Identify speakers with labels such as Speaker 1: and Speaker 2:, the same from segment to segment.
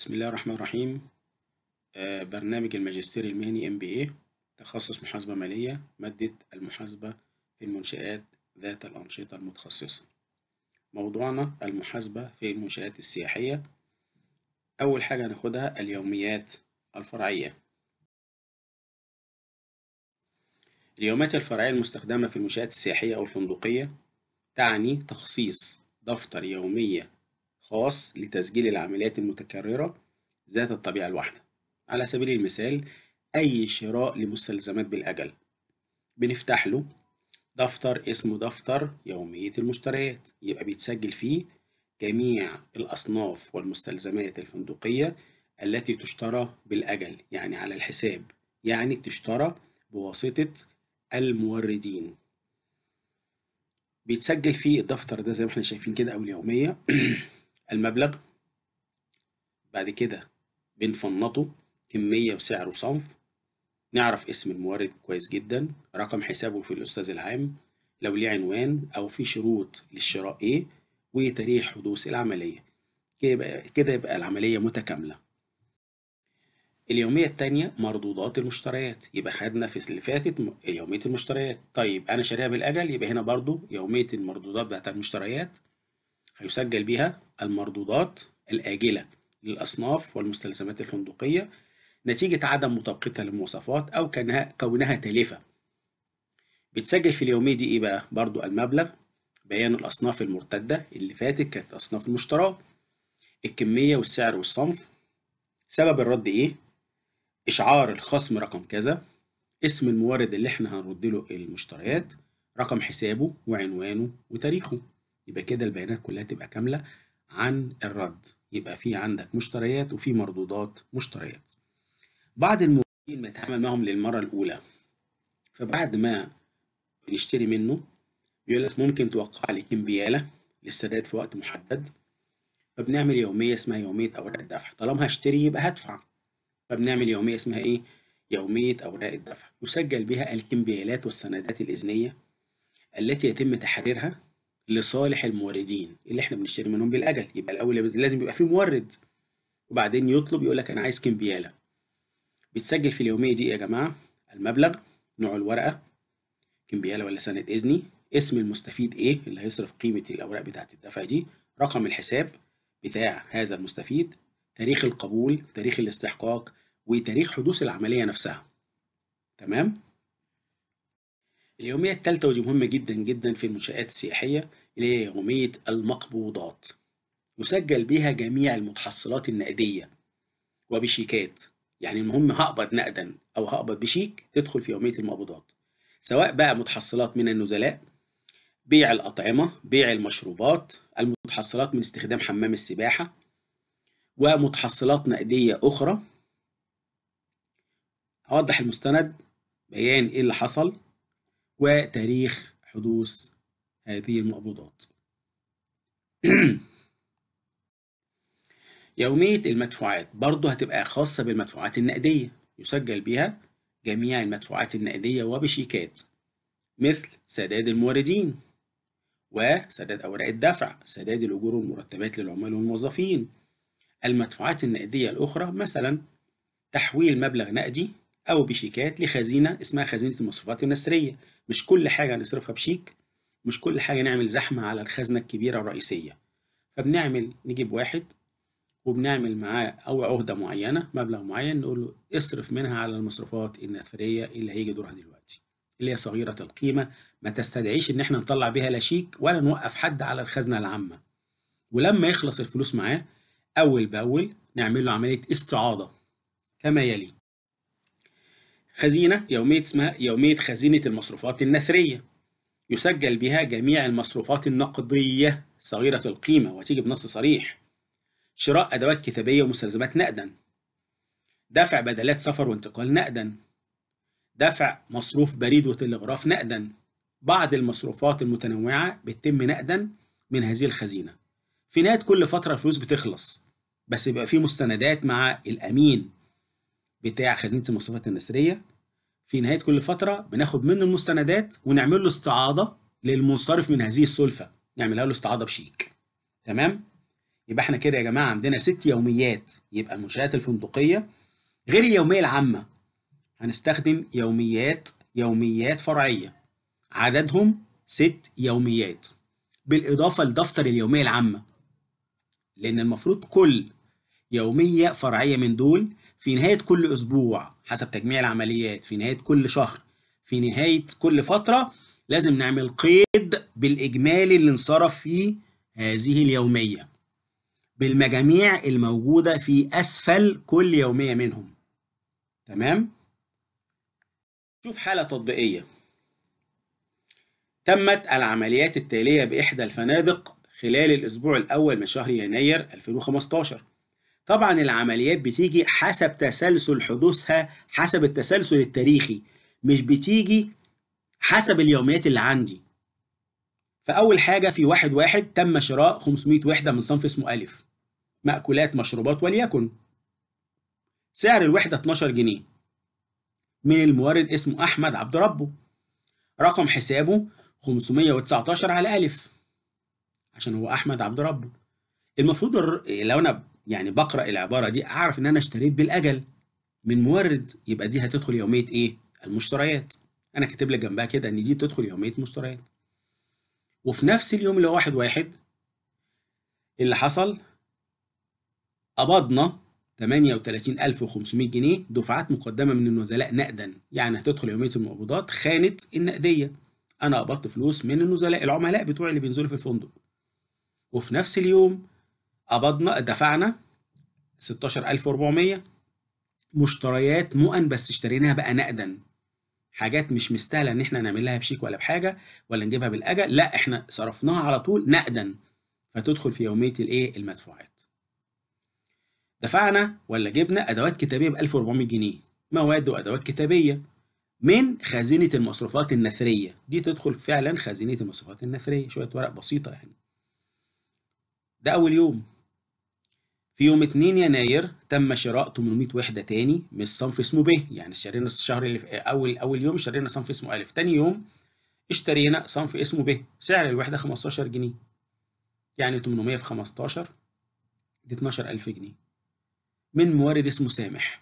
Speaker 1: بسم الله الرحمن الرحيم آه، برنامج الماجستير المهني ام بي تخصص محاسبة مالية مادة المحاسبة في المنشآت ذات الأنشطة المتخصصة موضوعنا المحاسبة في المنشآت السياحية أول حاجة هناخدها اليوميات الفرعية اليوميات الفرعية المستخدمة في المنشآت السياحية أو الفندقية تعني تخصيص دفتر يومية خاص لتسجيل العمليات المتكررة ذات الطبيعة الواحدة على سبيل المثال أي شراء لمستلزمات بالأجل بنفتح له دفتر اسمه دفتر يومية المشتريات يبقى بيتسجل فيه جميع الأصناف والمستلزمات الفندقية التي تشترى بالأجل يعني على الحساب يعني تشترى بواسطة الموردين بيتسجل فيه الدفتر ده زي ما احنا شايفين كده أو اليومية المبلغ بعد كده بنفنطه كمية وسعر وصنف نعرف اسم المورد كويس جدا رقم حسابه في الأستاذ العام لو ليه عنوان أو في شروط للشراء إيه وتاريخ حدوث العملية كده يبقى, كده يبقى العملية متكاملة اليومية التانية مردودات المشتريات يبقى خدنا في اللي فاتت يومية المشتريات طيب أنا شاريها بالأجل يبقى هنا برضو يومية المردودات بتاعت المشتريات هيسجل بيها المردودات الآجلة للأصناف والمستلزمات الفندقية نتيجة عدم مطابقتها للمواصفات أو كانها كونها تالفة بتسجل في اليومية دي إيه بقى؟ برضو المبلغ بيان الأصناف المرتدة اللي فاتت كانت أصناف المشتراه الكمية والسعر والصنف سبب الرد إيه؟ إشعار الخصم رقم كذا اسم المورد اللي إحنا هنرد له المشتريات رقم حسابه وعنوانه وتاريخه يبقى كده البيانات كلها تبقى كاملة عن الرد يبقى في عندك مشتريات وفي مردودات مشتريات بعض الموردين بتعامل معهم للمرة الأولى فبعد ما نشتري منه بيقول لك ممكن توقع لي كمبيالة للسداد في وقت محدد فبنعمل يومية اسمها يومية أوراق الدفع طالما هشتري يبقى هدفع فبنعمل يومية اسمها إيه؟ يومية أوراق الدفع يسجل بها الكمبيالات والسندات الإذنية التي يتم تحريرها لصالح الموردين اللي احنا بنشتري منهم بالاجل يبقى الاول لازم يبقى في مورد وبعدين يطلب يقول لك انا عايز كمبياله بتسجل في اليوميه دي إيه يا جماعه المبلغ نوع الورقه كمبياله ولا سند اذني اسم المستفيد ايه اللي هيصرف قيمه الاوراق بتاعه الدفع دي رقم الحساب بتاع هذا المستفيد تاريخ القبول تاريخ الاستحقاق وتاريخ حدوث العمليه نفسها تمام اليوميه الثالثه ودي مهمه جدا جدا في المنشات السياحيه ليومية المقبوضات يسجل بها جميع المتحصلات النقدية وبشيكات يعني المهم هقبض نقدا أو هقبض بشيك تدخل في يومية المقبوضات سواء بقى متحصلات من النزلاء بيع الأطعمة بيع المشروبات المتحصلات من استخدام حمام السباحة ومتحصلات نقدية أخرى هوضح المستند بيان إيه اللي حصل وتاريخ حدوث هذه المقبوضات يومية المدفوعات برضو هتبقى خاصة بالمدفوعات النقدية يسجل بها جميع المدفوعات النقدية وبشيكات مثل سداد الموردين وسداد أوراق الدفع سداد الأجور والمرتبات للعمال والموظفين المدفوعات النقدية الأخرى مثلا تحويل مبلغ نقدي أو بشيكات لخزينة اسمها خزينة المصروفات النسرية مش كل حاجة هنصرفها بشيك مش كل حاجة نعمل زحمة على الخزنة الكبيرة الرئيسية فبنعمل نجيب واحد وبنعمل معاه أو عهدة معينة مبلغ معين نقول له اصرف منها على المصروفات النثرية اللي هيجي دورها دلوقتي اللي هي صغيرة القيمة ما تستدعيش إن احنا نطلع بيها لا شيك ولا نوقف حد على الخزنة العامة ولما يخلص الفلوس معاه أول بأول نعمل له عملية استعاضة كما يلي خزينة يومية اسمها يومية خزينة المصروفات النثرية يسجل بها جميع المصروفات النقدية صغيرة القيمة وتيجي بنص صريح شراء أدوات كتابية ومستلزمات نقدا دفع بدلات سفر وانتقال نقدا دفع مصروف بريد وتلغراف نقدا بعض المصروفات المتنوعة بتتم نقدا من هذه الخزينة في نهاية كل فترة فلوس بتخلص بس يبقى في مستندات مع الأمين بتاع خزينة المصروفات النسرية في نهاية كل فترة بناخد منه المستندات ونعمل له استعاضة للمنصرف من هذه السلفة نعملها له استعاضة بشيك تمام يبقى احنا كده يا جماعة عندنا ست يوميات يبقى المنشآت الفندقية غير اليومية العامة هنستخدم يوميات يوميات فرعية عددهم ست يوميات بالإضافة لدفتر اليومية العامة لأن المفروض كل يومية فرعية من دول في نهاية كل أسبوع حسب تجميع العمليات في نهاية كل شهر في نهاية كل فترة لازم نعمل قيد بالإجمالي اللي انصرف في هذه اليومية بالمجاميع الموجودة في أسفل كل يومية منهم تمام؟ شوف حالة تطبيقية تمت العمليات التالية بإحدى الفنادق خلال الأسبوع الأول من شهر يناير 2015 طبعا العمليات بتيجي حسب تسلسل حدوثها حسب التسلسل التاريخي مش بتيجي حسب اليوميات اللي عندي فأول حاجة في واحد واحد تم شراء 500 وحدة من صنف اسمه ألف مأكولات مشروبات وليكن سعر الوحدة 12 جنيه من المورد اسمه أحمد عبد ربه رقم حسابه 519 على ألف عشان هو أحمد عبد ربه المفروض الر... لو أنا يعني بقرأ العبارة دي أعرف إن أنا اشتريت بالأجل من مورد يبقى دي هتدخل يومية إيه؟ المشتريات أنا كاتب لك جنبها كده إن دي تدخل يومية مشتريات وفي نفس اليوم اللي هو واحد واحد اللي حصل قبضنا 38500 جنيه دفعات مقدمة من النزلاء نقدا يعني هتدخل يومية المقبوضات خانة النقدية أنا قبضت فلوس من النزلاء العملاء بتوعي اللي بينزلوا في الفندق وفي نفس اليوم قبضنا دفعنا 16400 مشتريات مؤن بس اشتريناها بقى نقدا حاجات مش مستاهله ان احنا نعمل لها بشيك ولا بحاجه ولا نجيبها بالاجل لا احنا صرفناها على طول نقدا فتدخل في يوميه الايه المدفوعات دفعنا ولا جبنا ادوات كتابيه ب 1400 جنيه مواد وادوات كتابيه من خزينه المصروفات النثريه دي تدخل فعلا خزينه المصروفات النثريه شويه ورق بسيطه يعني ده اول يوم في يوم 2 يناير تم شراء 800 وحده تاني من صنف اسمه ب يعني اشترينا الشهر اللي في اول اول يوم اشترينا صنف اسمه الف تاني يوم اشترينا صنف اسمه ب سعر الوحده 15 جنيه يعني 800 في 15 دي 12000 جنيه من مورد اسمه سامح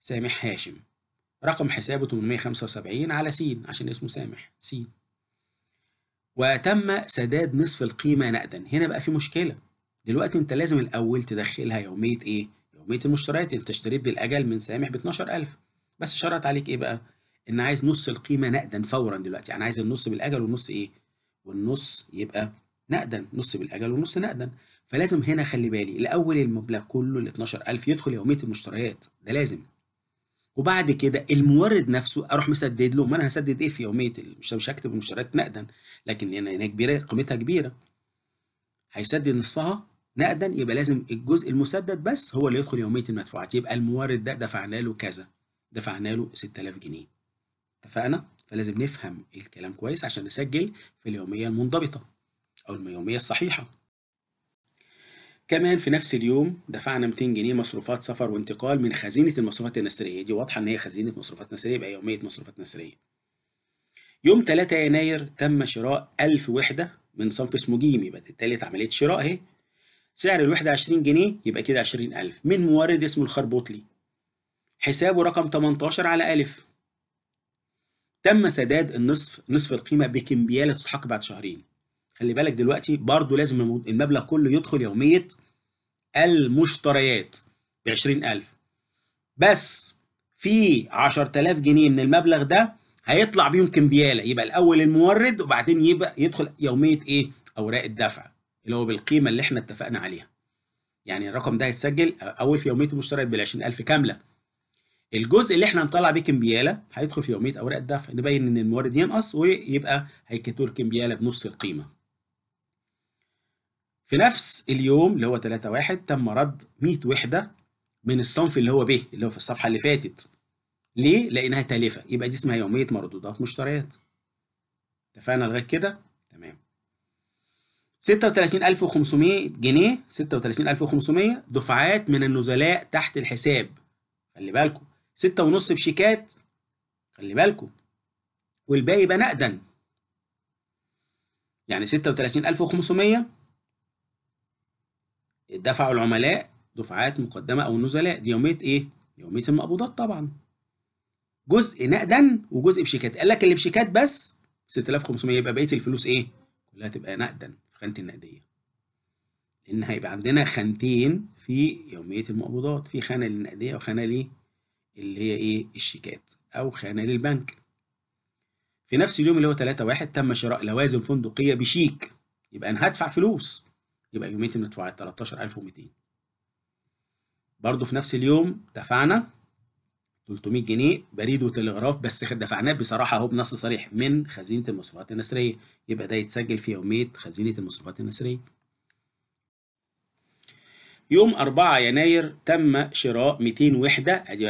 Speaker 1: سامح هاشم رقم حسابه 875 على س عشان اسمه سامح س. وتم سداد نصف القيمة نقدا هنا بقى في مشكلة دلوقتي انت لازم الاول تدخلها يوميه ايه يوميه المشتريات انت يعني اشتريت بالاجل من سامح ب 12000 بس شرط عليك ايه بقى ان عايز نص القيمه نقدا فورا دلوقتي يعني عايز النص بالاجل والنص ايه والنص يبقى نقدا نص بالاجل ونص نقدا فلازم هنا خلي بالي الاول المبلغ كله ال 12000 يدخل يوميه المشتريات ده لازم وبعد كده المورد نفسه اروح مسدد له ما انا هسدد ايه في يوميه مش مش هكتب المشتريات نقدا لكن هنا كبيره قيمتها كبيره هيسدد نصفها نقدا يبقى لازم الجزء المسدد بس هو اللي يدخل يوميه المدفوعات يبقى المورد ده دفعنا له كذا دفعنا له 6000 جنيه اتفقنا فلازم نفهم الكلام كويس عشان نسجل في اليوميه المنضبطه او اليوميه الصحيحه كمان في نفس اليوم دفعنا 200 جنيه مصروفات سفر وانتقال من خزينه المصروفات النسريه دي واضحه ان هي خزينه مصروفات نسريه يبقى يوميه مصروفات نسريه يوم 3 يناير تم شراء 1000 وحدة من صنف اسمه جيم يبقى بالتالي عمليه شراء اهي سعر الوحدة 20 جنيه يبقى كده 20000 من مورد اسمه الخربوطلي حسابه رقم 18 على ألف تم سداد النصف نصف القيمة بكمبيالة تستحق بعد شهرين خلي بالك دلوقتي برضو لازم المبلغ كله يدخل يومية المشتريات ب 20000 بس في 10000 جنيه من المبلغ ده هيطلع بيهم كمبيالة يبقى الأول المورد وبعدين يبقى يدخل يومية إيه أوراق الدفع اللي هو بالقيمه اللي احنا اتفقنا عليها يعني الرقم ده هيتسجل اول في يوميه المشتريات بال 20000 كامله الجزء اللي احنا هنطلع بيه كمبياله هيدخل في يوميه اوراق الدفع نبين ان المورد ينقص ويبقى هيكتبوا كمبياله بنص القيمه في نفس اليوم اللي هو 3 1 تم رد 100 وحده من الصنف اللي هو ب اللي هو في الصفحه اللي فاتت ليه لانها تالفه يبقى دي اسمها يوميه مردودات مشتريات اتفقنا لغايه كده 36500 جنيه 36500 دفعات من النزلاء تحت الحساب خلي بالكم 6.5 بشيكات خلي بالكم والباقي بقى نقدا يعني 36500 دفعوا العملاء دفعات مقدمة أو النزلاء دي يومية إيه؟ يومية المقبوضات طبعا جزء نقدا وجزء بشيكات قال لك اللي بشيكات بس 6500 يبقى بقية الفلوس إيه؟ كلها تبقى نقدا خانة النقدية لأن هيبقى عندنا خانتين في يومية المقبوضات في خانة للنقدية وخانة لي اللي هي إيه الشيكات أو خانة للبنك في نفس اليوم اللي هو 3 1 تم شراء لوازم فندقية بشيك يبقى أنا هدفع فلوس يبقى يومية المدفوعات 13200 برضه في نفس اليوم دفعنا 300 جنيه بريد وتلغراف بس دفعناه بصراحه اهو بنص صريح من خزينه المصروفات النسريه يبقى ده يتسجل في يوميه خزينه المصروفات النسريه يوم 4 يناير تم شراء 200 وحده ادي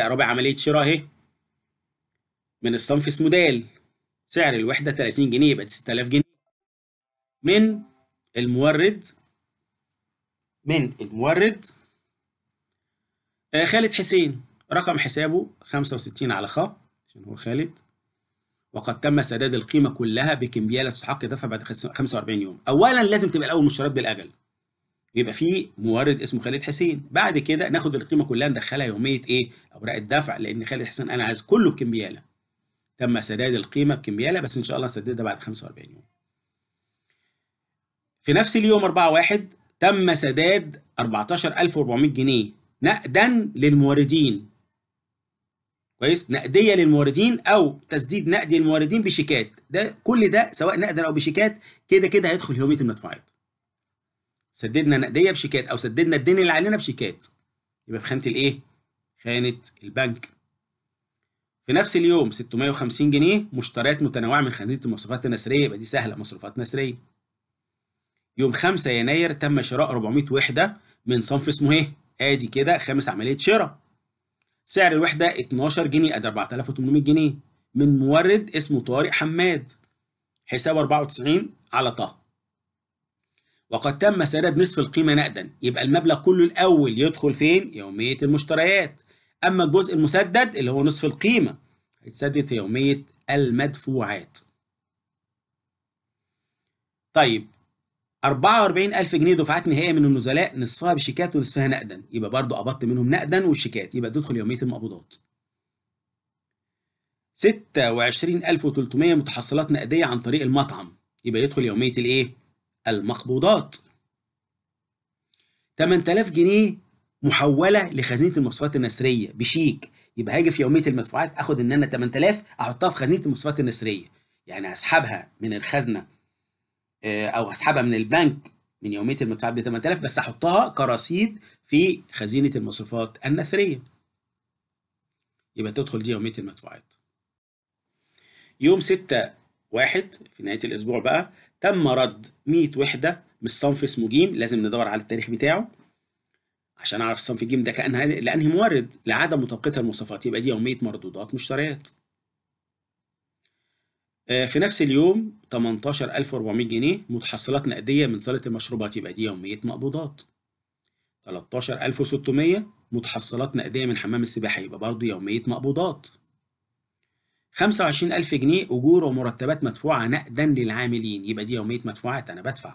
Speaker 1: رابع عمليه شراء اهي من الصنف اسمه دال سعر الوحده 30 جنيه يبقى 6000 جنيه من المورد من المورد آه، خالد حسين رقم حسابه 65 على خ عشان هو خالد وقد تم سداد القيمه كلها بكمبياله تستحق دفع بعد 45 يوم اولا لازم تبقى الاول مشتريات بالاجل يبقى في مورد اسمه خالد حسين بعد كده ناخد القيمه كلها ندخلها يوميه ايه اوراق الدفع لان خالد حسين انا عايز كله بكمبياله تم سداد القيمه بكمبياله بس ان شاء الله هسددها بعد 45 يوم في نفس اليوم 4 1 تم سداد 14400 جنيه نقدا للموردين كويس نقديه للموردين او تسديد نقدي للموردين بشيكات ده كل ده سواء نقدا او بشيكات كده كده هيدخل يوميه المدفوعات سددنا نقديه بشيكات او سددنا الدين اللي علينا بشيكات يبقى في خانه الايه خانه البنك في نفس اليوم 650 جنيه مشتريات متنوعه من خزينه المصروفات النسريه يبقى دي سهله مصروفات نسريه يوم 5 يناير تم شراء 400 وحده من صنف اسمه ايه ادي كده خامس عمليه شراء سعر الوحدة 12 جنيه أدي 4800 جنيه من مورد اسمه طارق حماد حساب 94 على طه وقد تم سداد نصف القيمة نقدا يبقى المبلغ كله الأول يدخل فين؟ يومية المشتريات أما الجزء المسدد اللي هو نصف القيمة هيتسدد في يومية المدفوعات طيب 44000 جنيه دفعات نهائيه من النزلاء نصفها بشيكات ونصفها نقدا يبقى برضو قبضت منهم نقدا والشيكات يبقى تدخل يوميه المقبوضات 26300 متحصلات نقديه عن طريق المطعم يبقى يدخل يوميه الايه المقبوضات 8000 جنيه محوله لخزينه المصروفات النسريه بشيك يبقى هاجي في يوميه المدفوعات اخد ان انا 8000 احطها في خزينه المصروفات النسريه يعني هسحبها من الخزنه آه، او هسحبها من البنك من يوميه المدفوعات ب 8000 بس احطها كرصيد في خزينه المصروفات النثريه يبقى تدخل دي يوميه المدفوعات يوم 6 واحد في نهايه الاسبوع بقى تم رد 100 وحده من الصنف اسمه جيم لازم ندور على التاريخ بتاعه عشان اعرف الصنف جيم ده كان لانهي مورد لعدم مطابقتها المواصفات يبقى دي يوميه مردودات مشتريات آه، في نفس اليوم 18400 جنيه متحصلات نقدية من صالة المشروبات يبقى دي يومية مقبوضات 13600 متحصلات نقدية من حمام السباحة يبقى برضه يومية مقبوضات 25000 جنيه أجور ومرتبات مدفوعة نقدا للعاملين يبقى دي يومية مدفوعات أنا بدفع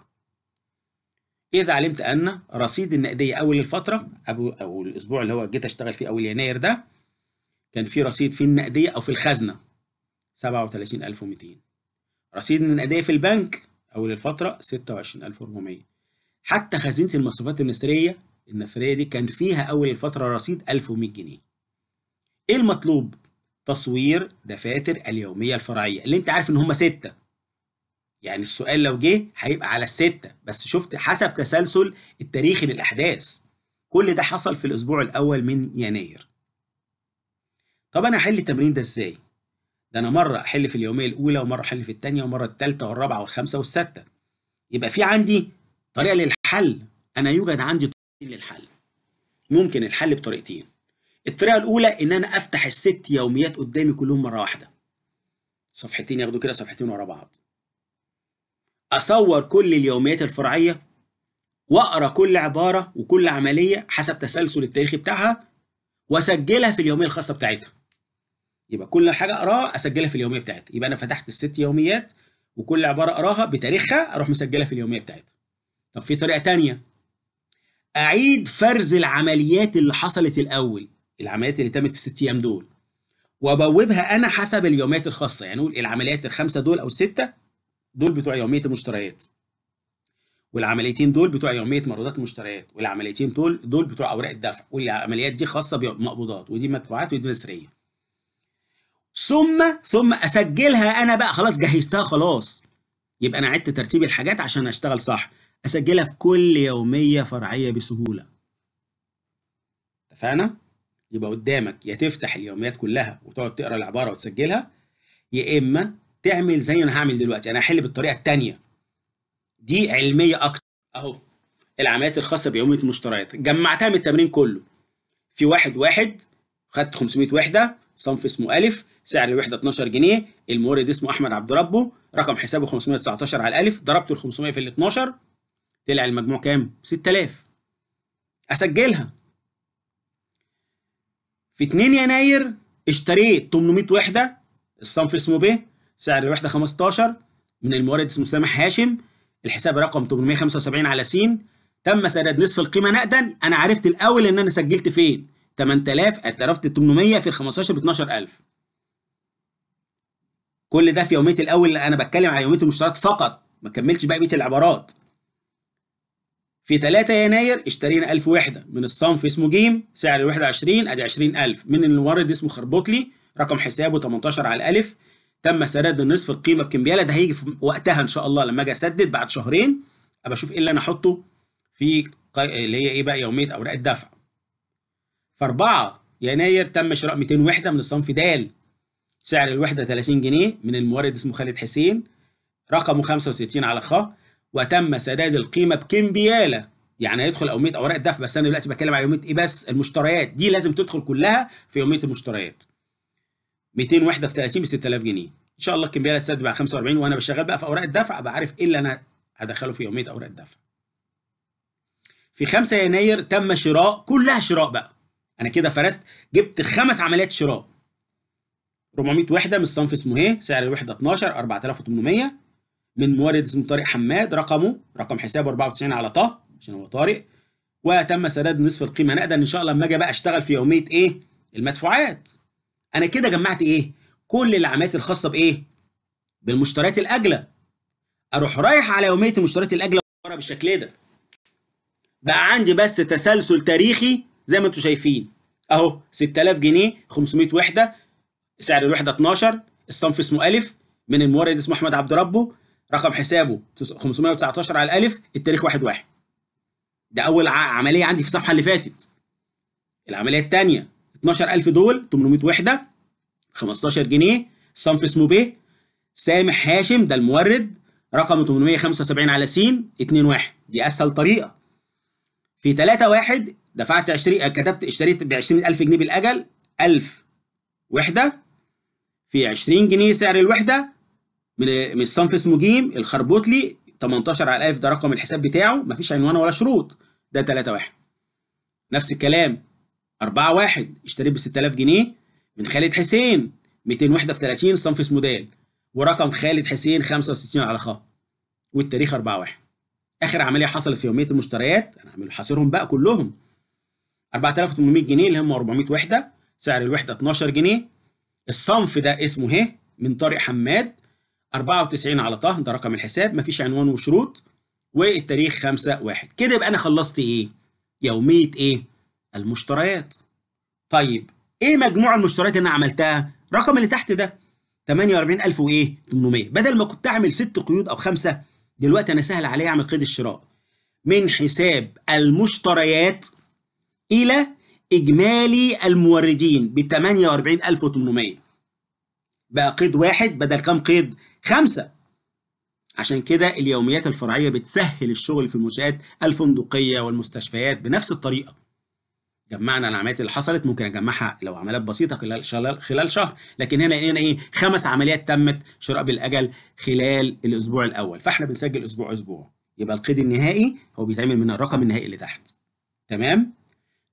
Speaker 1: إذا علمت أن رصيد النقدية أول الفترة أو, أو الأسبوع اللي هو جيت أشتغل فيه أول يناير ده كان في رصيد في النقدية أو في الخزنة 37200 رصيد من الاداء في البنك أول الفترة 26400 حتى خزينة المصروفات المصرية النفرية دي كان فيها أول الفترة رصيد 1100 جنيه إيه المطلوب؟ تصوير دفاتر اليومية الفرعية اللي أنت عارف إن هما ستة يعني السؤال لو جه هيبقى على الستة بس شفت حسب تسلسل التاريخي للأحداث كل ده حصل في الأسبوع الأول من يناير طب أنا هحل التمرين ده إزاي؟ ده انا مره احل في اليوميه الاولى ومره احل في الثانيه ومره الثالثه والرابعه والخامسه والسادسه يبقى في عندي طريقه للحل انا يوجد عندي طريقتين للحل ممكن الحل بطريقتين الطريقه الاولى ان انا افتح الست يوميات قدامي كلهم مره واحده صفحتين ياخدوا كده صفحتين ورا بعض اصور كل اليوميات الفرعيه واقرا كل عباره وكل عمليه حسب تسلسل التاريخي بتاعها واسجلها في اليوميه الخاصه بتاعتها يبقى كل حاجه اقراها اسجلها في اليوميه بتاعتي يبقى انا فتحت الست يوميات وكل عباره اقراها بتاريخها اروح مسجلها في اليوميه بتاعتي طب في طريقه ثانيه اعيد فرز العمليات اللي حصلت الاول العمليات اللي تمت في الست ايام دول وابوبها انا حسب اليوميات الخاصه يعني نقول العمليات الخمسه دول او السته دول بتوع يوميه المشتريات والعمليتين دول بتوع يوميه مردات المشتريات والعمليتين دول دول بتوع اوراق الدفع والعمليات دي خاصه بمقبوضات ودي مدفوعات ودي نسريه ثم ثم اسجلها انا بقى خلاص جهزتها خلاص يبقى انا عدت ترتيب الحاجات عشان اشتغل صح اسجلها في كل يوميه فرعيه بسهوله اتفقنا يبقى قدامك يا تفتح اليوميات كلها وتقعد تقرا العباره وتسجلها يا اما تعمل زي ما انا هعمل دلوقتي انا هحل بالطريقه الثانيه دي علميه اكتر اهو العمليات الخاصه بيوميه المشتريات جمعتها من التمرين كله في واحد واحد خدت 500 وحده صنف اسمه الف سعر الوحده 12 جنيه المورد اسمه احمد عبد ربه رقم حسابه 519 على الالف ضربت ال 500 في ال 12 طلع المجموع كام 6000 اسجلها في 2 يناير اشتريت 800 وحده الصنف اسمه ب سعر الوحده 15 من المورد اسمه سامح هاشم الحساب رقم 875 على س تم سداد نصف القيمه نقدا انا عرفت الاول ان انا سجلت فين 8000 اعترفت 800 في ال 15 ب 12000 كل ده في يوميه الاول انا بتكلم على يوميه المشتريات فقط ما كملتش بقى بقيه العبارات في 3 يناير اشترينا 1000 وحده من الصنف اسمه جيم سعر الوحده 20 ادي 20000 من المورد اسمه خربوطلي رقم حسابه 18 على الالف تم سداد النصف القيمه بكمبياله ده هيجي في وقتها ان شاء الله لما اجي اسدد بعد شهرين ابقى اشوف ايه اللي انا احطه في اللي هي ايه بقى يوميه اوراق الدفع في 4 يناير تم شراء 200 وحده من الصنف د سعر الوحدة 30 جنيه من المورد اسمه خالد حسين رقمه 65 على خ وتم سداد القيمة بكمبيالة يعني هيدخل أومية أوراق الدفع بس أنا دلوقتي بتكلم على يومية إيه بس المشتريات دي لازم تدخل كلها في يومية المشتريات 200 وحدة في 30 ب 6000 جنيه إن شاء الله الكمبيالة تسدد بعد 45 وأنا بشتغل بقى في أوراق الدفع أبقى عارف إيه اللي أنا هدخله في يومية أوراق الدفع في 5 يناير تم شراء كلها شراء بقى أنا كده فرست جبت خمس عمليات شراء 400 وحده من الصنف اسمه ايه سعر الوحده 12 4800 من مورد اسمه طارق حماد رقمه رقم حسابه 94 على طه عشان هو طارق وتم سداد نصف القيمه نقدا ان شاء الله لما اجي بقى اشتغل في يوميه ايه المدفوعات انا كده جمعت ايه كل العمليات الخاصه بايه بالمشتريات الاجله اروح رايح على يوميه المشتريات الاجله ورا بالشكل ده بقى عندي بس تسلسل تاريخي زي ما انتم شايفين اهو 6000 جنيه 500 وحده سعر الوحده 12 الصنف اسمه الف من المورد اسمه احمد عبد ربه رقم حسابه 519 على الالف التاريخ 1 1 ده اول عمليه عندي في الصفحه اللي فاتت العمليه الثانيه 12000 دول 800 وحده 15 جنيه الصنف اسمه ب سامح هاشم ده المورد رقم 875 على س 2 1 دي اسهل طريقه في 3 1 دفعت 20 كتبت اشتريت ب 20000 جنيه بالاجل 1000 وحده في 20 جنيه سعر الوحده من الصنف اسمه جيم الخربوتلي 18 على الالف ده رقم الحساب بتاعه مفيش عنوان ولا شروط ده 3 1 نفس الكلام 4 1 اشتريت ب 6000 جنيه من خالد حسين 200 وحده في 30 صنف اسمه دال ورقم خالد حسين 65 على خ والتاريخ 4 1 اخر عمليه حصلت في يوميه المشتريات انا هعمل حاصرهم بقى كلهم 4800 جنيه اللي هم 400 وحده سعر الوحده 12 جنيه الصنف ده اسمه ه من طارق حماد 94 على طه ده رقم الحساب مفيش عنوان وشروط والتاريخ 5 1 كده يبقى انا خلصت ايه؟ يوميه ايه؟ المشتريات. طيب ايه مجموع المشتريات اللي انا عملتها؟ الرقم اللي تحت ده 48000 وايه؟ 800 بدل ما كنت اعمل ست قيود او خمسه دلوقتي انا سهل عليا اعمل قيد الشراء من حساب المشتريات الى إجمالي الموردين ب 48800 بقى قيد واحد بدل كام قيد؟ خمسة عشان كده اليوميات الفرعية بتسهل الشغل في المنشآت الفندقية والمستشفيات بنفس الطريقة جمعنا العمليات اللي حصلت ممكن اجمعها لو عمليات بسيطه خلال خلال شهر لكن هنا لقينا إيه،, ايه خمس عمليات تمت شراء بالاجل خلال الاسبوع الاول فاحنا بنسجل اسبوع اسبوع يبقى القيد النهائي هو بيتعمل من الرقم النهائي اللي تحت تمام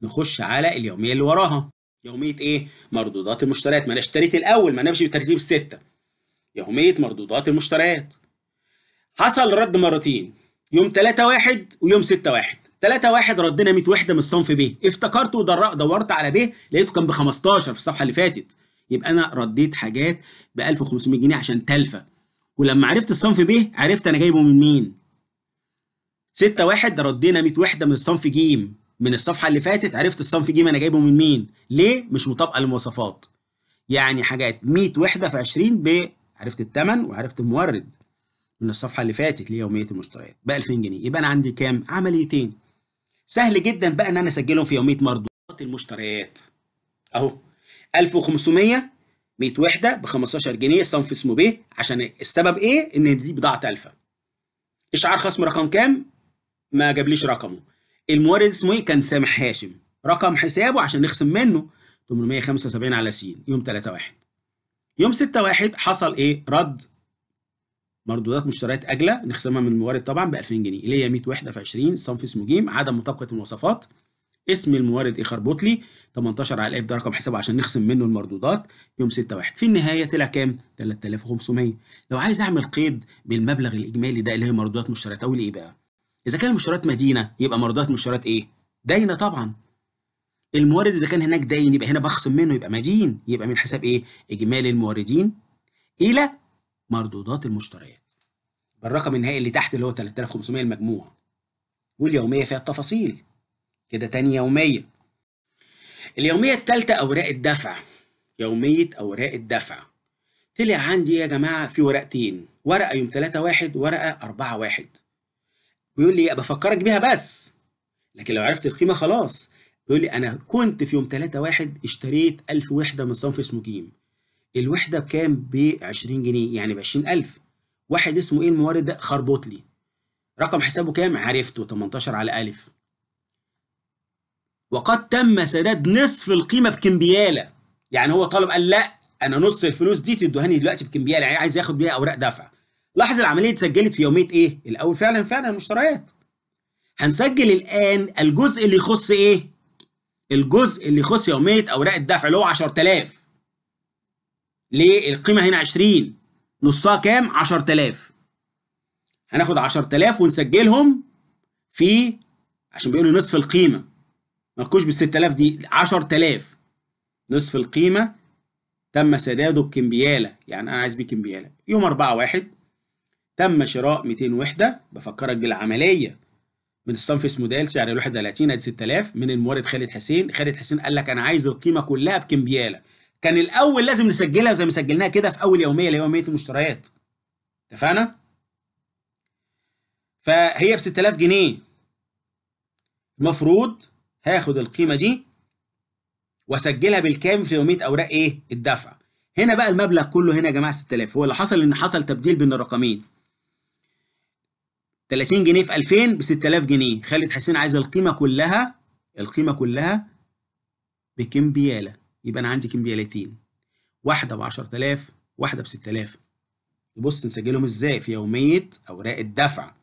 Speaker 1: نخش على اليوميه اللي وراها يوميه ايه مردودات المشتريات ما انا اشتريت الاول ما نمشي بترتيب السته يوميه مردودات المشتريات حصل رد مرتين يوم 3 1 ويوم 6 1 3 1 ردنا 100 وحده من الصنف ب افتكرت ودورت على ب لقيته كان ب 15 في الصفحه اللي فاتت يبقى انا رديت حاجات ب 1500 جنيه عشان تلفه ولما عرفت الصنف ب عرفت انا جايبه من مين 6 1 ردينا 100 وحده من الصنف ج من الصفحه اللي فاتت عرفت الصنف جيم انا جايبه من مين ليه مش مطابقه للمواصفات يعني حاجات 100 وحده في 20 ب عرفت الثمن وعرفت المورد من الصفحه اللي فاتت ليوميه المشتريات بقى 2000 جنيه يبقى انا عندي كام عمليتين سهل جدا بقى ان انا اسجلهم في يوميه مرضوات المشتريات اهو 1500 100 وحده ب 15 جنيه صنف اسمه ب عشان السبب ايه ان دي بضاعه الفا اشعار خصم رقم كام ما جابليش رقمه المورد اسمه ايه كان سامح هاشم رقم حسابه عشان نخصم منه 875 على س يوم 3 1 يوم 6 1 حصل ايه رد مردودات مشتريات اجله نخصمها من المورد طبعا ب 2000 جنيه اللي هي 100 وحده في 20 صنف اسمه ج عدم مطابقه المواصفات اسم المورد ايه خربوطلي 18 على الف ده رقم حسابه عشان نخصم منه المردودات يوم 6 1 في النهايه طلع كام 3500 لو عايز اعمل قيد بالمبلغ الاجمالي ده اللي هي مردودات مشتريات اقول ايه بقى اذا كان المشتريات مدينه يبقى مرضات المشتريات ايه داينه طبعا المورد اذا كان هناك داين يبقى هنا بخصم منه يبقى مدين يبقى من حساب ايه اجمالي الموردين الى مردودات المشتريات بالرقم النهائي اللي تحت اللي هو 3500 المجموع واليوميه فيها التفاصيل كده تاني يوميه اليوميه الثالثه اوراق الدفع يوميه اوراق الدفع طلع عندي يا جماعه في ورقتين ورقه يوم 3 1 ورقه 4 1 بيقول لي بفكرك بيها بس لكن لو عرفت القيمه خلاص بيقول لي انا كنت في يوم 3 واحد اشتريت 1000 وحده من صنف اسمه جيم الوحده بكام ب 20 جنيه يعني ب 20000 واحد اسمه ايه المورد ده خربط لي رقم حسابه كام عرفته 18 على الف وقد تم سداد نصف القيمه بكمبياله يعني هو طالب قال لا انا نص الفلوس دي تدوهاني دلوقتي بكمبياله يعني عايز ياخد بيها اوراق دفع لاحظ العمليه اتسجلت في يوميه ايه الاول فعلا فعلا المشتريات هنسجل الان الجزء اللي يخص ايه الجزء اللي يخص يوميه اوراق الدفع اللي هو 10000 ليه القيمه هنا 20 نصها كام 10000 هناخد 10000 ونسجلهم في عشان بيقولوا نصف القيمه ما تكونش بال 6000 دي 10000 نصف القيمه تم سداده بكمبياله يعني انا عايز بيه كمبياله يوم 4 1 تم شراء 200 وحدة بفكرك بالعملية من الصنف اسمه دال سعر الوحده 30 ادي 6000 من المورد خالد حسين خالد حسين قال لك انا عايز القيمه كلها بكمبياله كان الاول لازم نسجلها زي ما سجلناها كده في اول يوميه ليوميه المشتريات اتفقنا فهي ب 6000 جنيه المفروض هاخد القيمه دي واسجلها بالكام في يوميه اوراق ايه الدفع هنا بقى المبلغ كله هنا يا جماعه 6000 هو اللي حصل ان حصل تبديل بين الرقمين 30 جنيه في 2000 ب 6000 جنيه خالد حسين عايز القيمه كلها القيمه كلها بكمبياله يبقى انا عندي كمبيالتين واحده ب 10000 واحده ب 6000 نبص نسجلهم ازاي في يوميه اوراق الدفع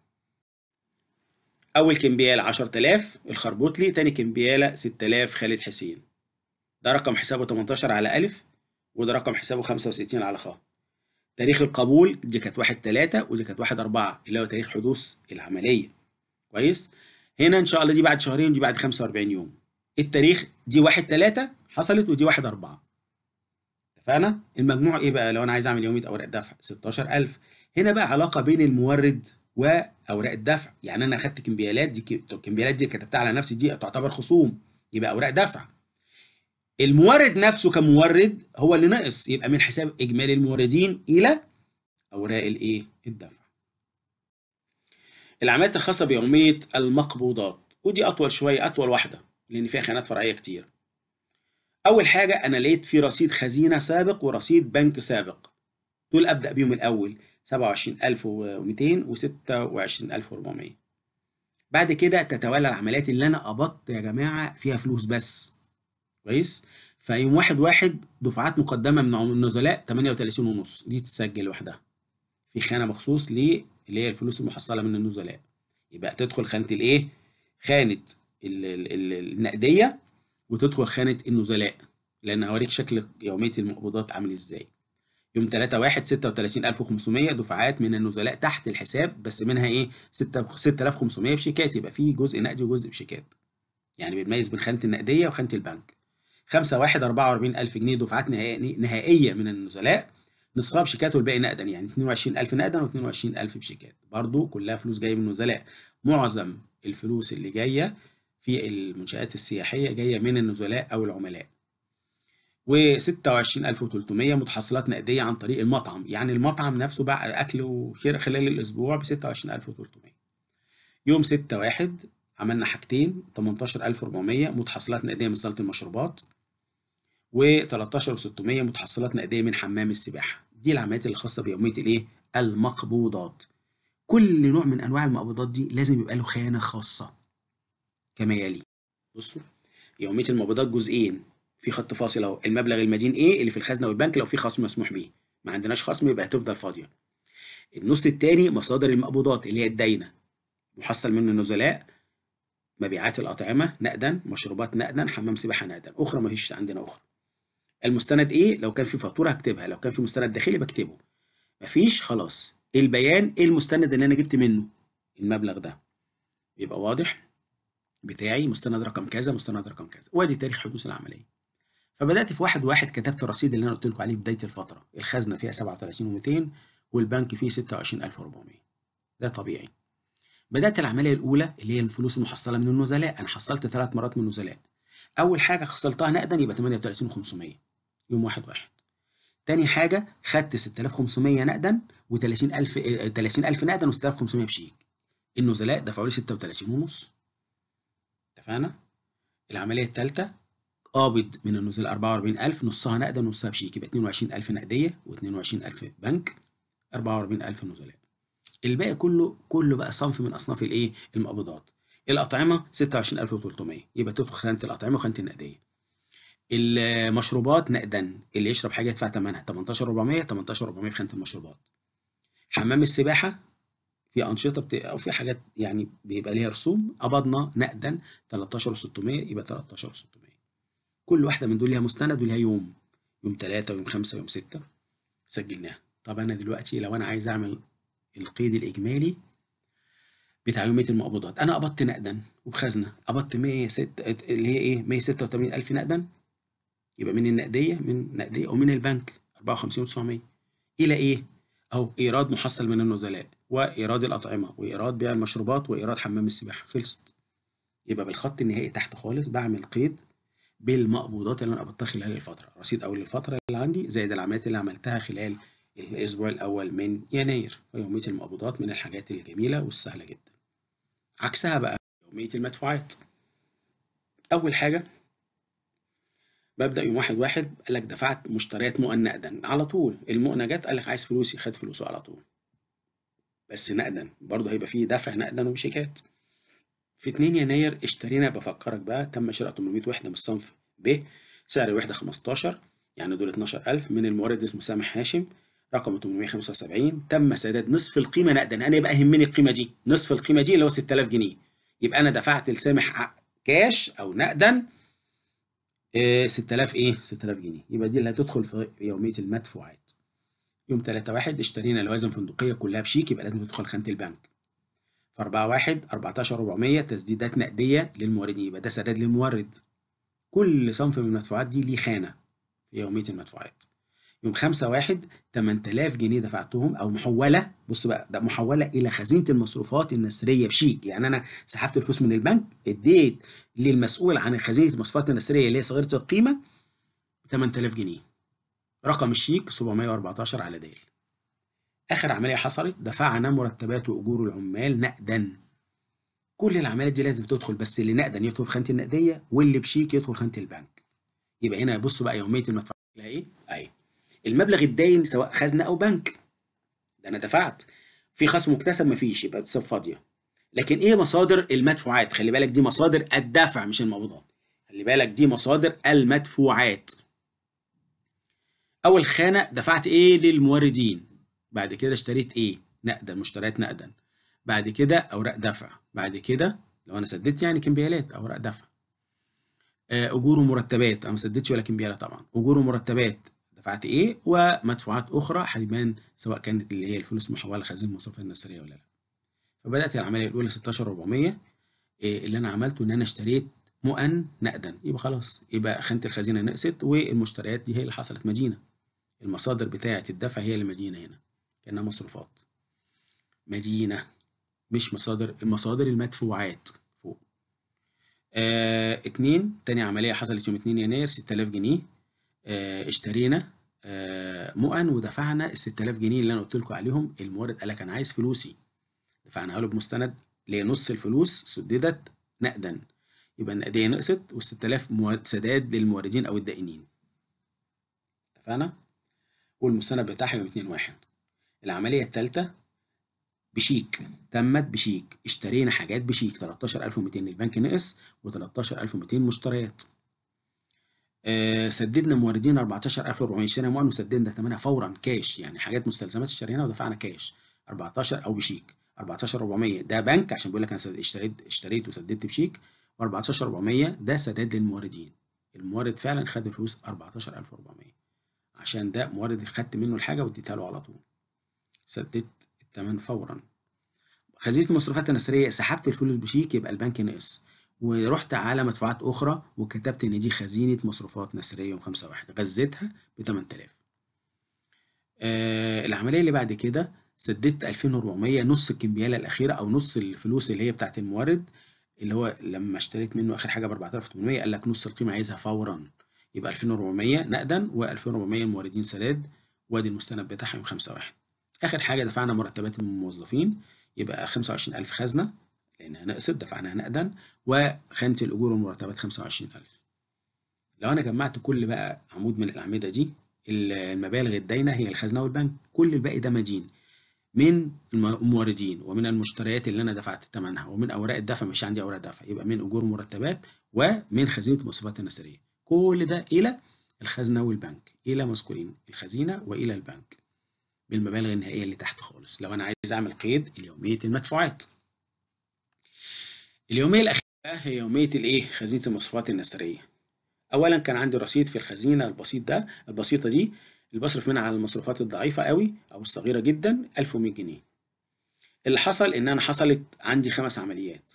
Speaker 1: اول كمبياله 10000 الخربوطلي تاني كمبياله 6000 خالد حسين ده رقم حسابه 18 على الف وده رقم حسابه 65 على خط تاريخ القبول دي كانت 1 3 ودي كانت 1 4 اللي هو تاريخ حدوث العمليه كويس هنا ان شاء الله دي بعد شهرين ودي بعد 45 يوم التاريخ دي 1 3 حصلت ودي 1 4 اتفقنا المجموع ايه بقى لو انا عايز اعمل يوميه اوراق دفع 16000 هنا بقى علاقه بين المورد واوراق الدفع يعني انا اخدت كمبيالات دي كمبيالات دي كتبتها على نفسي دي تعتبر خصوم يبقى اوراق دفع المورد نفسه كمورد هو اللي ناقص يبقى من حساب اجمالي الموردين الى اوراق الايه الدفع العمليات الخاصه بيوميه المقبوضات ودي اطول شويه اطول واحده لان فيها خيانات فرعيه كتير اول حاجه انا لقيت في رصيد خزينه سابق ورصيد بنك سابق دول ابدا بيهم الاول 27200 و 26400 بعد كده تتولى العمليات اللي انا قبضت يا جماعه فيها فلوس بس كويس فيوم واحد واحد دفعات مقدمه من النزلاء 38 ونص دي تتسجل لوحدها في خانه مخصوص ل اللي هي الفلوس المحصله من النزلاء يبقى تدخل خانه الايه خانه الـ الـ الـ النقديه وتدخل خانه النزلاء لان هوريك شكل يوميه المقبوضات عامل ازاي يوم 3 1 36500 دفعات من النزلاء تحت الحساب بس منها ايه 6 6500 بشيكات يبقى في جزء نقدي وجزء بشيكات يعني بنميز بين خانه النقديه وخانه البنك 5 1 44000 جنيه دفعات نهائيه من النزلاء نصفها بشيكات والباقي نقدا يعني 22000 نقدا و22000 بشيكات برضو كلها فلوس جايه من النزلاء معظم الفلوس اللي جايه في المنشآت السياحية جاية من النزلاء أو العملاء و 26300 متحصلات نقدية عن طريق المطعم يعني المطعم نفسه باع أكل وشراء خلال الأسبوع ب 26300 يوم 6 1 عملنا حاجتين 18400 متحصلات نقدية من صالة المشروبات و13600 متحصلات نقديه من حمام السباحه دي العمليات الخاصه بيوميه الايه المقبوضات كل نوع من انواع المقبوضات دي لازم يبقى له خانه خاصه كما يلي بصوا يوميه المقبوضات جزئين في خط فاصل اهو المبلغ المدين ايه اللي في الخزنه والبنك لو في خصم مسموح بيه ما عندناش خصم يبقى هتفضل فاضيه النص الثاني مصادر المقبوضات اللي هي الداينه محصل منه النزلاء مبيعات الاطعمه نقدا مشروبات نقدا حمام سباحه نقدا اخرى ما فيش عندنا اخرى المستند ايه لو كان في فاتوره هكتبها لو كان في مستند داخلي بكتبه مفيش خلاص البيان ايه المستند اللي انا جبت منه المبلغ ده يبقى واضح بتاعي مستند رقم كذا مستند رقم كذا وادي تاريخ حدوث العمليه فبدات في واحد واحد كتبت الرصيد اللي انا قلت لكم عليه بدايه الفتره الخزنه فيها 37200 والبنك فيه 26400 ده طبيعي بدات العمليه الاولى اللي هي الفلوس المحصله من النزلاء انا حصلت ثلاث مرات من النزلاء اول حاجه حصلتها نقدا يبقى 38500 يوم واحد واحد تاني حاجة خدت 6500 نقدا و30000 30000 آه، نقدا و6500 بشيك النزلاء دفعوا لي 36 ونص اتفقنا العملية التالتة قابض من النزلاء 44000 نصها نقدا ونصها بشيك يبقى 22000 نقدية و22000 بنك 44000 نزلاء الباقي كله كله بقى صنف من اصناف الايه المقبضات الاطعمه 26300 يبقى تدخل خانه الاطعمه وخانه النقديه المشروبات نقدا اللي يشرب حاجه يدفع ثمنها 18400 18400 في خانه المشروبات حمام السباحه في انشطه بت... او في حاجات يعني بيبقى ليها رسوم قبضنا نقدا 13600 يبقى 13600 كل واحده من دول ليها مستند وليها يوم يوم 3 ويوم 5 ويوم 6 سجلناها طب انا دلوقتي لو انا عايز اعمل القيد الاجمالي بتاع يوميه المقبوضات انا قبضت نقدا وبخزنه قبضت 106 اللي هي ايه 186000 نقدا يبقى من النقديه من النقديه ومن البنك 54900 الى ايه اهو ايراد محصل من النزلاء وايراد الاطعمه وايراد بيع المشروبات وايراد حمام السباحه خلصت يبقى بالخط النهائي تحت خالص بعمل قيد بالمقبوضات اللي انا قبضتها خلال الفتره رصيد اول الفتره اللي عندي زائد العمليات اللي عملتها خلال الاسبوع الاول من يناير ويوميه المقبوضات من الحاجات الجميله والسهله جدا عكسها بقى يوميه المدفوعات اول حاجه ببدا يوم واحد واحد قال لك دفعت مشتريات مؤن نقدا على طول المؤنه جت قال لك عايز فلوسي خد فلوسه على طول بس نقدا برضه هيبقى فيه دفع نقدا وشيكات في 2 يناير اشترينا بفكرك بقى تم شراء 800 وحده من الصنف ب سعر الوحده 15 يعني دول 12000 من المورد اسمه سامح هاشم رقم 875 تم سداد نصف القيمه نقدا انا يبقى يهمني القيمه دي نصف القيمه دي اللي هو 6000 جنيه يبقى انا دفعت لسامح كاش او نقدا 6000 آه، ايه 6000 جنيه يبقى دي اللي هتدخل في يوميه المدفوعات يوم 3 1 اشترينا لوازم فندقيه كلها بشيك يبقى لازم تدخل خانه البنك في 4 1 14400 تسديدات نقديه للموردين يبقى ده سداد للمورد كل صنف من المدفوعات دي ليه خانه في يوميه المدفوعات يوم 5 1 8000 جنيه دفعتهم او محوله بص بقى ده محوله الى خزينه المصروفات النسريه بشيك يعني انا سحبت الفلوس من البنك اديت للمسؤول عن خزينه المصفات النسريه اللي هي صغيره القيمه 8000 جنيه رقم الشيك 714 على ديل اخر عمليه حصلت دفعنا مرتبات واجور العمال نقدا كل العمليات دي لازم تدخل بس اللي نقدا يدخل في خانه النقديه واللي بشيك يدخل خانه البنك يبقى هنا بص بقى يوميه المدفع ايه اي المبلغ الداين سواء خزنه او بنك ده انا دفعت في خصم مكتسب مفيش يبقى بتصير فاضيه لكن ايه مصادر المدفوعات خلي بالك دي مصادر الدفع مش المقبوضات خلي بالك دي مصادر المدفوعات اول خانه دفعت ايه للموردين بعد كده اشتريت ايه نقدا مشتريات نقدا بعد كده اوراق دفع بعد كده لو انا سددت يعني كمبيالات اوراق دفع آه، اجور ومرتبات انا ما سددتش ولا كمبياله طبعا اجور ومرتبات دفعت ايه ومدفوعات اخرى حجمان سواء كانت اللي هي الفلوس محوله لخزينه المصرفيه النصريه ولا لا فبدات العمليه الاولى 16400 آه، اللي انا عملته ان انا اشتريت مؤن نقدا يبقى خلاص يبقى خانه الخزينه نقصت والمشتريات دي هي اللي حصلت مدينه المصادر بتاعه الدفع هي المدينه هنا كانها مصروفات مدينه مش مصادر المصادر المدفوعات فوق آه اتنين تاني عمليه حصلت يوم 2 يناير 6000 جنيه آه اشترينا آه مؤن ودفعنا ال 6000 جنيه اللي انا قلت لكم عليهم المورد قال لك انا عايز فلوسي دفعناها له بمستند لنص الفلوس سددت نقدا يبقى النقدية نقصت و 6000 سداد للموردين أو الدائنين اتفقنا؟ والمستند بتاعها يوم 2 1 العملية الثالثة بشيك تمت بشيك اشترينا حاجات بشيك 13200 البنك نقص و13200 مشتريات أه سددنا موردين 14400 اشترينا مؤن وسددنا ثمنها فورا كاش يعني حاجات مستلزمات اشتريناها ودفعنا كاش 14 او بشيك 14400 ده بنك عشان بيقول لك انا اشتريت اشتريت وسددت بشيك و14400 ده سداد للموردين المورد فعلا خد فلوس 14400 عشان ده مورد خدت منه الحاجه واديتها له على طول سددت الثمن فورا خزينه المصروفات النسريه سحبت الفلوس بشيك يبقى البنك نقص ورحت على مدفوعات اخرى وكتبت ان دي خزينه مصروفات نسريه يوم 5 1 غذيتها ب 8000 آه العمليه اللي بعد كده سددت 2400 نص الكمبياله الاخيره او نص الفلوس اللي هي بتاعه المورد اللي هو لما اشتريت منه اخر حاجه ب 4800 قال لك نص القيمه عايزها فورا يبقى 2400 نقدا و2400 الموردين سداد وادي المستند بتاعها يوم 5 1 اخر حاجه دفعنا مرتبات الموظفين يبقى 25000 خزنه لانها نقصت دفعناها نقدا وخانه الاجور والمرتبات 25000 لو انا جمعت كل بقى عمود من الاعمده دي المبالغ الداينه هي الخزنه والبنك كل الباقي ده مدين من الموردين ومن المشتريات اللي انا دفعت ثمنها ومن اوراق الدفع مش عندي اوراق دفع يبقى من اجور مرتبات ومن خزينه المصروفات النسريه كل ده الى الخزنه والبنك الى مذكورين الخزينه والى البنك بالمبالغ النهائيه اللي تحت خالص لو انا عايز اعمل قيد اليوميه المدفوعات اليوميه الاخيره هي يوميه الايه خزينه المصروفات النسريه اولا كان عندي رصيد في الخزينه البسيط ده البسيطه دي اللي بصرف منها على المصروفات الضعيفة قوي أو الصغيرة جدا 1100 جنيه اللي حصل إن أنا حصلت عندي خمس عمليات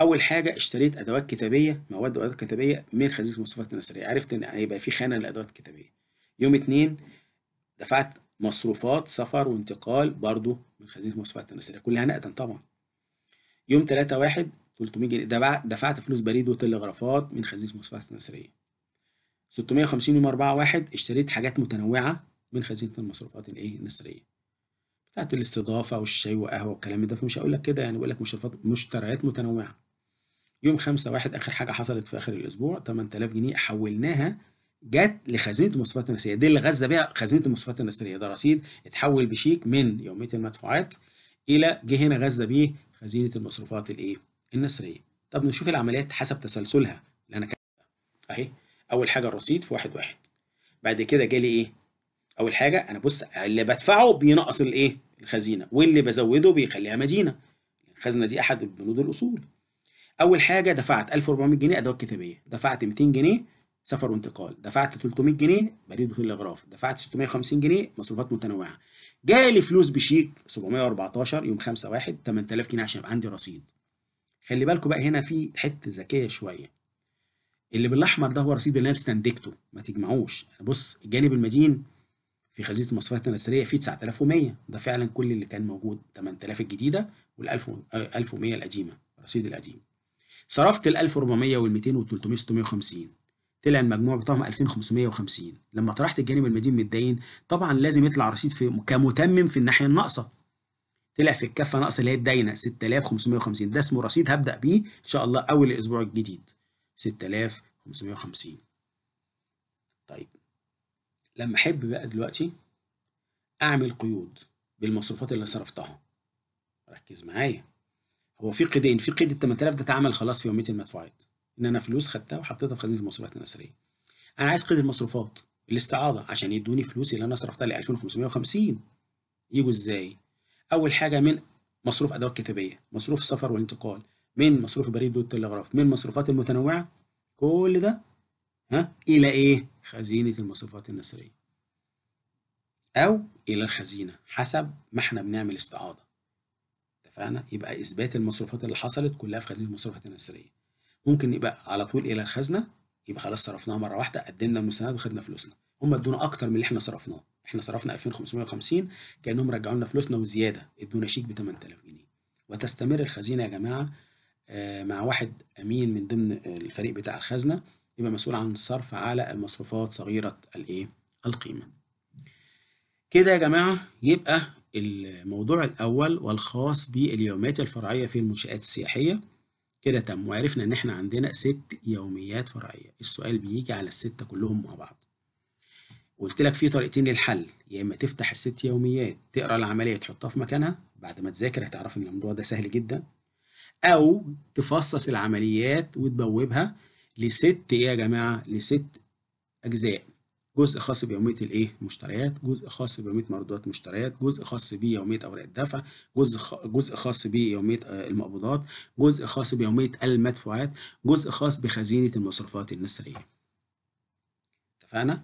Speaker 1: أول حاجة اشتريت أدوات كتابية مواد وأدوات كتابية من خزينة المصروفات النسرية عرفت إن هيبقى في خانة للأدوات الكتابية يوم اتنين دفعت مصروفات سفر وانتقال برضو من خزينة المصروفات النسرية كلها نقدا طبعا يوم تلاتة واحد 300 جنيه دفعت فلوس بريد وتلغرافات من خزينة المصروفات النسرية 650 يوم 4 1 اشتريت حاجات متنوعة من خزينة المصروفات الايه النسرية بتاعت الاستضافة والشاي وقهوة والكلام ده فمش هقول لك كده يعني بقول لك مشرفات مشتريات متنوعة يوم 5 1 آخر حاجة حصلت في آخر الأسبوع 8000 جنيه حولناها جت لخزينة المصروفات النسرية دي اللي غزه بيها خزينة المصروفات النسرية ده رصيد اتحول بشيك من يومية المدفوعات إلى جه هنا غزه بيه خزينة المصروفات الإيه النسرية طب نشوف العمليات حسب تسلسلها اللي أنا كاتبها أهي اول حاجه الرصيد في واحد واحد بعد كده جالي ايه اول حاجه انا بص اللي بدفعه بينقص الايه الخزينه واللي بزوده بيخليها مدينه الخزنه دي احد البنود الاصول اول حاجه دفعت 1400 جنيه ادوات كتابيه دفعت 200 جنيه سفر وانتقال دفعت 300 جنيه بريد وتلغراف دفعت 650 جنيه مصروفات متنوعه جالي فلوس بشيك 714 يوم 5 1 8000 جنيه عشان يبقى عندي رصيد خلي بالكم بقى هنا في حته ذكيه شويه اللي بالاحمر ده هو رصيد اللي انا استندجته ما تجمعوش يعني بص الجانب المدين في خزينه المصرفيات الاثريه فيه 9100 ده فعلا كل اللي كان موجود 8000 الجديده وال 1100 آه، القديمه الرصيد القديم صرفت ال 1400 وال 200 وال 300 650 طلع المجموع بتاعهم 2550 لما طرحت الجانب المدين متدين طبعا لازم يطلع رصيد في كمتمم في الناحيه الناقصه طلع في الكفه ناقص اللي هي الداينه 6550 ده اسمه رصيد هبدا بيه ان شاء الله اول الاسبوع الجديد 6000 550 طيب لما احب بقى دلوقتي اعمل قيود بالمصروفات اللي صرفتها ركز معايا هو في قيدين في قيد ال 8000 ده اتعمل خلاص في يوميه المدفوعات ان انا فلوس خدتها وحطيتها في خزينه المصروفات الاثريه انا عايز قيد المصروفات الاستعاضه عشان يدوني فلوس اللي انا صرفتها ل 2550 يجوا ازاي اول حاجه من مصروف ادوات كتابيه مصروف سفر والانتقال من مصروف البريد والتلغراف من مصروفات المتنوعه كل ده ها إلى إيه؟ خزينة المصروفات النسرية أو إلى الخزينة حسب ما إحنا بنعمل استعاضة اتفقنا؟ يبقى إثبات المصروفات اللي حصلت كلها في خزينة المصروفات النسرية ممكن يبقى على طول إلى الخزنة يبقى خلاص صرفناها مرة واحدة قدمنا المستند وخدنا فلوسنا هم ادونا أكتر من اللي إحنا صرفناه إحنا صرفنا 2550 كأنهم رجعوا لنا فلوسنا وزيادة ادونا شيك ب 8000 جنيه وتستمر الخزينة يا جماعة آه، مع واحد امين من ضمن الفريق بتاع الخزنه يبقى مسؤول عن الصرف على المصروفات صغيره الايه القيمه كده يا جماعه يبقى الموضوع الاول والخاص باليوميات الفرعيه في المنشات السياحيه كده تم وعرفنا ان احنا عندنا ست يوميات فرعيه السؤال بيجي على السته كلهم مع بعض قلت لك في طريقتين للحل يا اما تفتح الست يوميات تقرا العمليه تحطها في مكانها بعد ما تذاكر هتعرف ان الموضوع ده سهل جدا او تفصص العمليات وتبوبها لست ايه يا جماعه لست اجزاء جزء خاص بيوميه الايه مشتريات جزء خاص بيوميه مردودات مشتريات جزء خاص بيوميه اوراق الدفع جزء جزء خاص بيوميه آه، المقبوضات جزء خاص بيوميه المدفوعات جزء خاص بخزينه المصروفات النسريه اتفقنا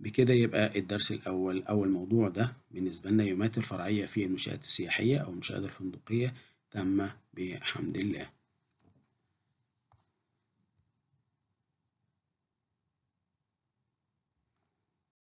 Speaker 1: بكده يبقى الدرس الاول اول موضوع ده بالنسبه لنا يومات الفرعيه في المنشات السياحيه او المنشات الفندقيه تم بحمد الله